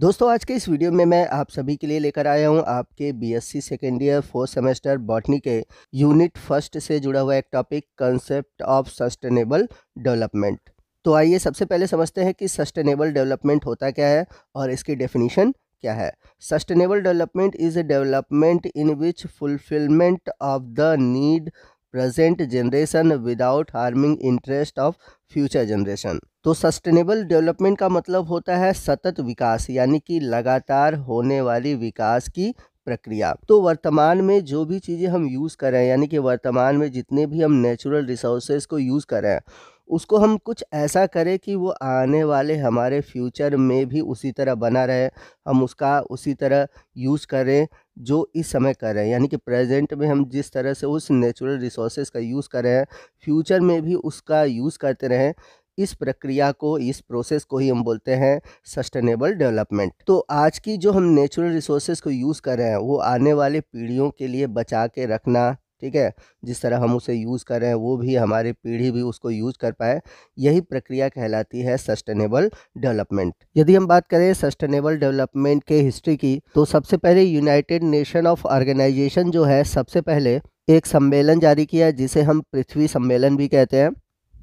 दोस्तों आज के इस वीडियो में मैं आप सभी के लिए लेकर आया हूं आपके BSc second year fourth semester botany के यूनिट फर्स्ट से जुड़ा हुआ एक topic concept of sustainable development तो आइए सबसे पहले समझते हैं कि सस्टेनेबल डेवलपमेंट होता क्या है और इसकी डेफिनीशन क्या है sustainable development is a development in which fulfilment of the need present generation without harming interest of future generation तो सस्टेनेबल डेवलपमेंट का मतलब होता है सतत विकास यानी कि लगातार होने वाली विकास की प्रक्रिया तो वर्तमान में जो भी चीज़ें हम यूज़ कर रहे हैं यानी कि वर्तमान में जितने भी हम नेचुरल रिसोर्सेज को यूज़ कर रहे हैं उसको हम कुछ ऐसा करें कि वो आने वाले हमारे फ्यूचर में भी उसी तरह बना रहे हम उसका उसी तरह यूज़ करें जो इस समय कर रहे हैं यानी कि प्रेजेंट में हम जिस तरह से उस नेचुरल रिसोर्सेज का यूज़ कर रहे हैं फ्यूचर में भी उसका यूज़ करते रहें इस प्रक्रिया को इस प्रोसेस को ही हम बोलते हैं सस्टेनेबल डेवलपमेंट तो आज की जो हम नेचुरल रिसोर्सेज को यूज़ कर रहे हैं वो आने वाले पीढ़ियों के लिए बचा के रखना ठीक है जिस तरह हम उसे यूज़ कर रहे हैं वो भी हमारी पीढ़ी भी उसको यूज़ कर पाए यही प्रक्रिया कहलाती है सस्टेनेबल डेवलपमेंट यदि हम बात करें सस्टेनेबल डेवलपमेंट के हिस्ट्री की तो सबसे पहले यूनाइटेड नेशन ऑफ ऑर्गेनाइजेशन जो है सबसे पहले एक सम्मेलन जारी किया जिसे हम पृथ्वी सम्मेलन भी कहते हैं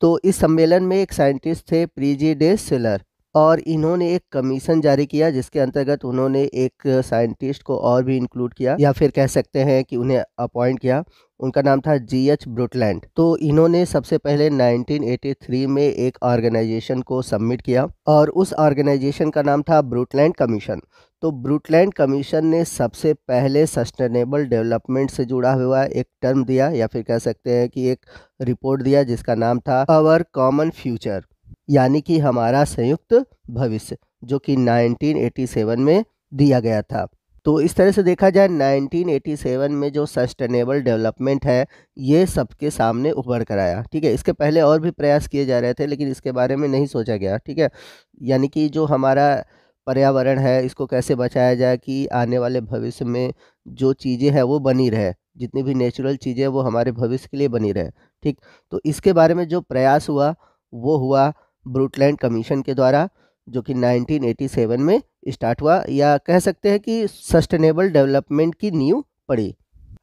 तो इस सम्मेलन में एक साइंटिस्ट थे प्रीजी डे सिलर और इन्होंने एक कमीशन जारी किया जिसके अंतर्गत उन्होंने एक साइंटिस्ट को और भी इंक्लूड किया या फिर कह सकते हैं कि उन्हें अपॉइंट किया उनका नाम था जी एच ब्रुटलैंड तो इन्होंने सबसे पहले 1983 में एक ऑर्गेनाइजेशन को सबमिट किया और उस ऑर्गेनाइजेशन का नाम था ब्रूटलैंड कमीशन तो ब्रूटलैंड कमीशन ने सबसे पहले सस्टेनेबल डेवलपमेंट से जुड़ा हुआ एक टर्म दिया या फिर कह सकते हैं कि एक रिपोर्ट दिया जिसका नाम था अवर कॉमन फ्यूचर यानी कि हमारा संयुक्त भविष्य जो कि 1987 में दिया गया था तो इस तरह से देखा जाए 1987 में जो सस्टेनेबल डेवलपमेंट है ये सबके सामने उभर कर आया ठीक है इसके पहले और भी प्रयास किए जा रहे थे लेकिन इसके बारे में नहीं सोचा गया ठीक है यानी कि जो हमारा पर्यावरण है इसको कैसे बचाया जाए कि आने वाले भविष्य में जो चीज़ें हैं वो बनी रहे जितनी भी नेचुरल चीज़ें वो हमारे भविष्य के लिए बनी रहे ठीक तो इसके बारे में जो प्रयास हुआ वो हुआ ब्रूटलैंड कमीशन के द्वारा जो कि 1987 में स्टार्ट हुआ या कह सकते हैं कि सस्टेनेबल डेवलपमेंट की नींव पड़ी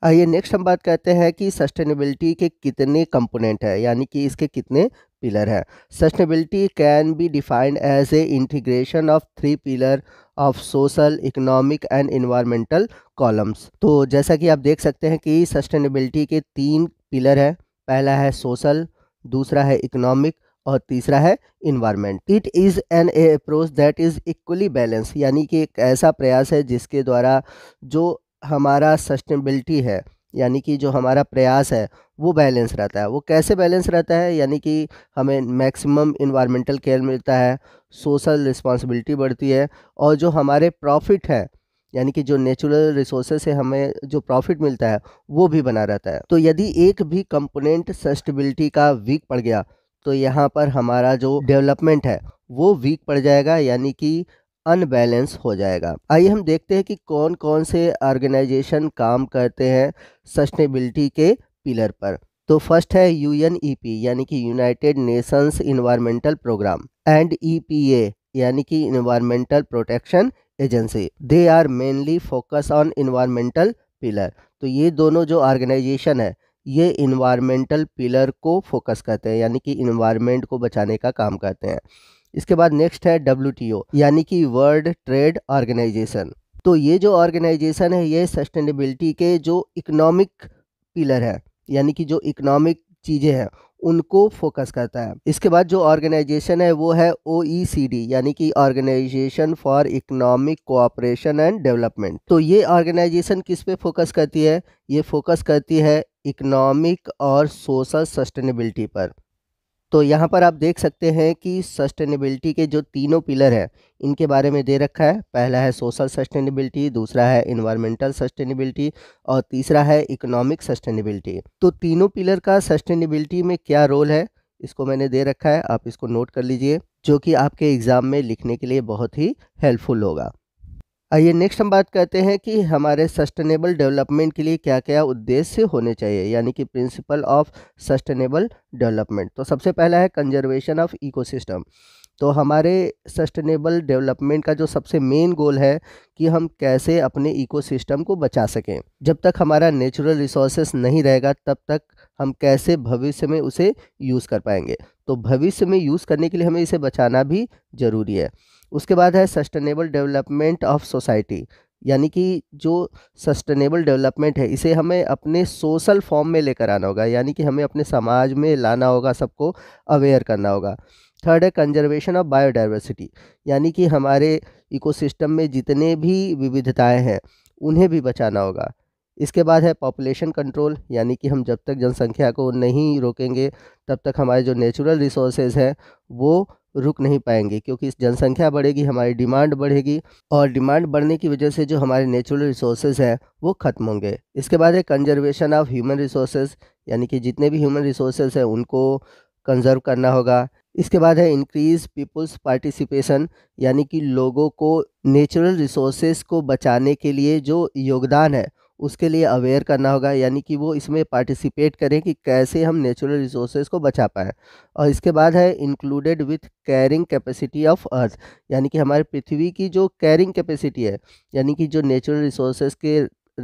आइए नेक्स्ट हम बात करते हैं कि सस्टेनेबिलिटी के कितने कंपोनेंट है यानी कि इसके कितने पिलर हैं sustainability can be defined as a integration of three pillar of social economic and environmental columns तो जैसा कि आप देख सकते हैं कि सस्टेनेबिलिटी के तीन पिलर हैं पहला है सोशल दूसरा है इकोनॉमिक और तीसरा है environment it is an approach that is equally balance यानी कि एक ऐसा प्रयास है जिसके द्वारा जो हमारा सस्टेनेबिलिटी है यानी कि जो हमारा प्रयास है वो बैलेंस रहता है वो कैसे बैलेंस रहता है यानी कि हमें मैक्सिमम इन्वायरमेंटल केयर मिलता है सोशल रिस्पॉन्सिबिलिटी बढ़ती है और जो हमारे प्रॉफिट है यानी कि जो नेचुरल रिसोर्स से हमें जो प्रॉफिट मिलता है वो भी बना रहता है तो यदि एक भी कंपोनेंट सस्टेबिलिटी का वीक पड़ गया तो यहाँ पर हमारा जो डेवलपमेंट है वो वीक पड़ जाएगा यानी कि अनबैलेंस हो जाएगा आइए हम देखते हैं कि कौन कौन से ऑर्गेनाइजेशन काम करते हैं सस्टेनेबिलिटी के पिलर पर तो फर्स्ट है यू एन ई पी यानी कि United Nations Environmental Programme and E P A यानी कि Environmental Protection Agency they are mainly focus on environmental pillar तो ये दोनों जो ऑर्गेनाइजेशन है ये इन्वायरमेंटल पिलर को फोकस करते हैं यानी कि इन्वायरमेंट को बचाने का काम करते हैं इसके बाद नेक्स्ट है डब्ल्यू यानी कि वर्ल्ड ट्रेड ऑर्गेनाइजेशन तो ये जो ऑर्गेनाइजेशन है ये सस्टेनेबिलिटी के जो इकोनॉमिक पिलर है यानी कि जो इकोनॉमिक चीज़ें हैं उनको फोकस करता है इसके बाद जो ऑर्गेनाइजेशन है वो है ओ e यानी कि Organisation for Economic Cooperation and Development तो ये ऑर्गेनाइजेशन किस पे फोकस करती है ये फोकस करती है इकोनॉमिक और सोशल सस्टेनेबिलिटी पर तो यहाँ पर आप देख सकते हैं कि सस्टेनेबिलिटी के जो तीनों पिलर हैं इनके बारे में दे रखा है पहला है सोशल सस्टेनेबिलिटी दूसरा है इन्वायरमेंटल सस्टेनेबिलिटी और तीसरा है इकोनॉमिक सस्टेनेबिलिटी तो तीनों पिलर का सस्टेनेबिलिटी में क्या रोल है इसको मैंने दे रखा है आप इसको नोट कर लीजिए जो कि आपके एग्ज़ाम में लिखने के लिए बहुत ही हेल्पफुल होगा आइए नेक्स्ट हम बात करते हैं कि हमारे सस्टेनेबल डेवलपमेंट के लिए क्या क्या उद्देश्य होने चाहिए यानी कि प्रिंसिपल ऑफ सस्टेनेबल डेवलपमेंट तो सबसे पहला है कंजर्वेशन ऑफ इकोसिस्टम तो हमारे सस्टेनेबल डेवलपमेंट का जो सबसे मेन गोल है कि हम कैसे अपने इकोसिस्टम को बचा सकें जब तक हमारा नेचुरल रिसोर्सेस नहीं रहेगा तब तक हम कैसे भविष्य में उसे यूज़ कर पाएंगे तो भविष्य में यूज़ करने के लिए हमें इसे बचाना भी ज़रूरी है उसके बाद है सस्टेनेबल डेवलपमेंट ऑफ सोसाइटी यानी कि जो सस्टेनेबल डेवलपमेंट है इसे हमें अपने सोशल फॉर्म में लेकर आना होगा यानी कि हमें अपने समाज में लाना होगा सबको अवेयर करना होगा थर्ड है कंजर्वेशन ऑफ बायोडाइवर्सिटी यानी कि हमारे इकोसिस्टम में जितने भी विविधताएं हैं उन्हें भी बचाना होगा इसके बाद है पॉपुलेशन कंट्रोल यानी कि हम जब तक जनसंख्या को नहीं रोकेंगे तब तक हमारे जो नेचुरल रिसोर्सेज हैं वो रुक नहीं पाएंगे क्योंकि जनसंख्या बढ़ेगी हमारी डिमांड बढ़ेगी और डिमांड बढ़ने की वजह से जो हमारे नेचुरल रिसोर्सेज हैं वो ख़त्म होंगे इसके बाद है कंजर्वेशन ऑफ ह्यूमन रिसोर्सेज यानी कि जितने भी ह्यूमन रिसोर्सेज हैं उनको कंजर्व करना होगा इसके बाद है इंक्रीज पीपल्स पार्टिसिपेशन यानी कि लोगों को नेचुरल रिसोर्सेज को बचाने के लिए जो योगदान है उसके लिए अवेयर करना होगा यानी कि वो इसमें पार्टिसिपेट करें कि कैसे हम नेचुरल रिसोर्सेज को बचा पाएँ और इसके बाद है included with carrying capacity of Earth यानी कि हमारे पृथ्वी की जो कैरिंग कैपेसिटी है यानी कि जो नेचुरल रिसोर्सेज के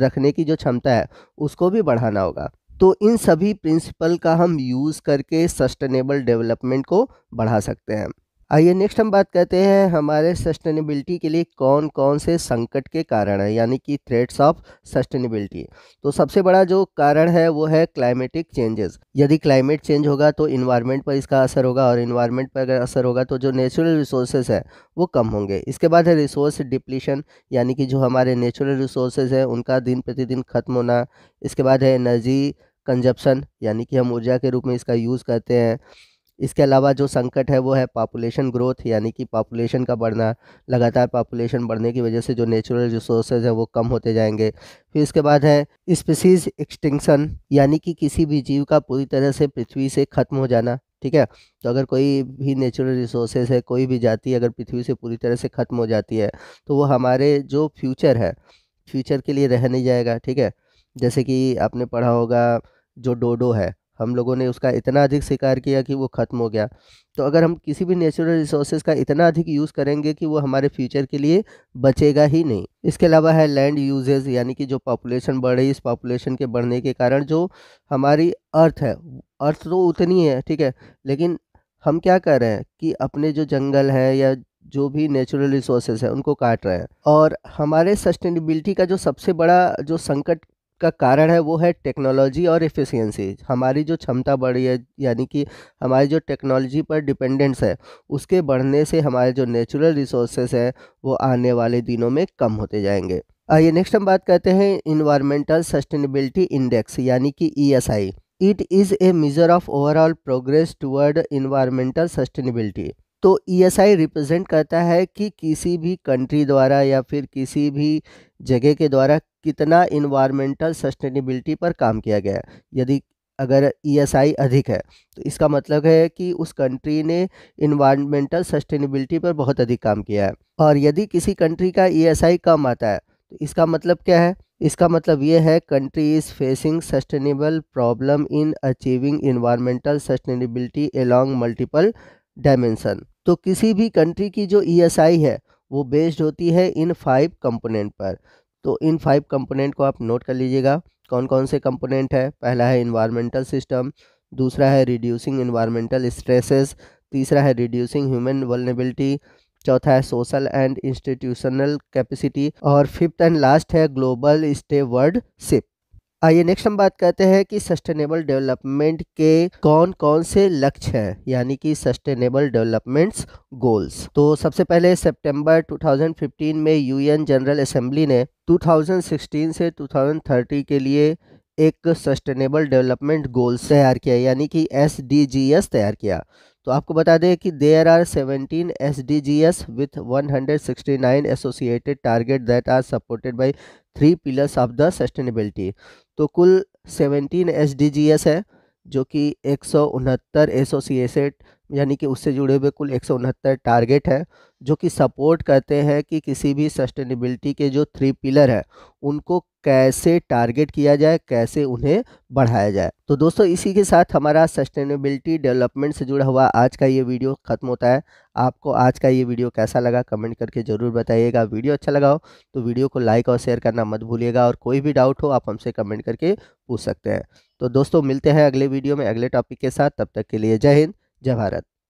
रखने की जो क्षमता है उसको भी बढ़ाना होगा तो इन सभी प्रिंसिपल का हम यूज़ करके सस्टेनेबल डेवलपमेंट को बढ़ा सकते हैं आइए नेक्स्ट हम बात करते हैं हमारे सस्टेनेबिलिटी के लिए कौन कौन से संकट के कारण हैं यानी कि थ्रेट्स ऑफ सस्टेनेबिलिटी तो सबसे बड़ा जो कारण है वो है क्लाइमेटिक चेंजेस यदि क्लाइमेट चेंज होगा तो इन्वायरमेंट पर इसका असर होगा और इन्वायरमेंट पर अगर असर होगा तो जो नेचुरल रिसोर्सेज है वो कम होंगे इसके बाद है रिसोर्स डिप्लीशन यानी कि जो हमारे नेचुरल रिसोर्सेज हैं उनका दिन प्रतिदिन खत्म होना इसके बाद है एनर्जी कंजप्शन यानी कि हम ऊर्जा के रूप में इसका यूज़ करते हैं इसके अलावा जो संकट है वो है पॉपुलेशन ग्रोथ यानी कि पॉपुलेशन का बढ़ना लगातार पॉपुलेशन बढ़ने की वजह से जो नेचुरल रिसोर्सेज हैं वो कम होते जाएंगे फिर इसके बाद है स्पीसीज एक्सटिंक्शन यानी कि किसी भी जीव का पूरी तरह से पृथ्वी से ख़त्म हो जाना ठीक है तो अगर कोई भी नेचुरल रिसोर्सेज है कोई भी जाति अगर पृथ्वी से पूरी तरह से ख़त्म हो जाती है तो वो हमारे जो फ्यूचर है फ्यूचर के लिए रह नहीं जाएगा ठीक है जैसे कि आपने पढ़ा होगा जो डोडो है हम लोगों ने उसका इतना अधिक शिकार किया कि वो ख़त्म हो गया तो अगर हम किसी भी नेचुरल रिसोर्सेज का इतना अधिक यूज़ करेंगे कि वो हमारे फ्यूचर के लिए बचेगा ही नहीं इसके अलावा है लैंड यूजेज यानी कि जो पॉपुलेशन बढ़ रही इस पॉपुलेशन के बढ़ने के कारण जो हमारी अर्थ है अर्थ तो उतनी है ठीक है लेकिन हम क्या कर रहे हैं कि अपने जो जंगल है या जो भी नेचुरल रिसोर्सेज है उनको काट रहे हैं और हमारे सस्टेनेबिलिटी का जो सबसे बड़ा जो संकट का कारण है वो है टेक्नोलॉजी और एफिशिएंसी हमारी जो क्षमता बढ़ी है यानी कि हमारी जो टेक्नोलॉजी पर डिपेंडेंस है उसके बढ़ने से हमारे जो नेचुरल रिसोर्सेस हैं वो आने वाले दिनों में कम होते जाएंगे आइए नेक्स्ट हम बात करते हैं इन्वायरमेंटल सस्टेनेबिलिटी इंडेक्स यानी कि E it is a measure of overall progress toward environmental sustainability तो ई एस आई रिप्रेजेंट करता है कि किसी भी कंट्री द्वारा या फिर किसी भी जगह के द्वारा कितना इन्वायरमेंटल सस्टेनेबिलिटी पर काम किया गया है यदि अगर ईएसआई e अधिक है तो इसका मतलब है कि उस कंट्री ने इन्वायरमेंटल सस्टेनेबिलिटी पर बहुत अधिक काम किया है और यदि किसी कंट्री का ईएसआई e कम आता है तो इसका मतलब क्या है इसका मतलब ये है country is facing sustainable problem in achieving environmental sustainability along multiple dimension तो किसी भी कंट्री की जो ई e है वो बेस्ड होती है इन फाइव कंपोनेंट पर तो इन फाइव कंपोनेंट को आप नोट कर लीजिएगा कौन कौन से कंपोनेंट है पहला है इन्वायरमेंटल सिस्टम दूसरा है रिड्यूसिंग इन्वायरमेंटल स्ट्रेसेस तीसरा है रिड्यूसिंग ह्यूमन वलनेबिलिटी चौथा है सोशल एंड इंस्टीट्यूशनल कैपेसिटी और फिफ्थ एंड लास्ट है ग्लोबल स्टे वर्ल्ड सिप आइए नेक्स्ट हम बात करते हैं कि सस्टेनेबल डेवलपमेंट के कौन कौन से लक्ष्य हैं यानी कि सस्टेनेबल डेवलपमेंट्स गोल्स तो सबसे पहले सितंबर 2015 में यूएन जनरल असेंबली ने 2016 से 2030 के लिए एक सस्टेनेबल डेवलपमेंट गोल्स तैयार किया यानी कि एस तैयार किया तो आपको बता दें कि there are 17 S D G s with one hundred sixty nine associated target that are supported by three pillars of the sustainability तो कुल 17 एस डी जी एस है जो कि एक सौ उनहत्तर एसोसिएसेट यानी कि उससे जुड़े हुए कुल एक सौ उनहत्तर टारगेट हैं जो कि सपोर्ट करते हैं कि किसी भी सस्टेनेबिलिटी के जो थ्री पिलर हैं उनको कैसे टारगेट किया जाए कैसे उन्हें बढ़ाया जाए तो दोस्तों इसी के साथ हमारा सस्टेनेबिलिटी डेवलपमेंट से जुड़ा हुआ आज का ये वीडियो ख़त्म होता है आपको आज का ये वीडियो कैसा लगा कमेंट करके ज़रूर बताइएगा वीडियो अच्छा लगा हो तो वीडियो को लाइक और शेयर करना मत भूलिएगा और कोई भी डाउट हो आप हमसे कमेंट करके पूछ सकते हैं तो दोस्तों मिलते हैं अगले वीडियो में अगले टॉपिक के साथ तब तक के लिए जय हिंद जय भारत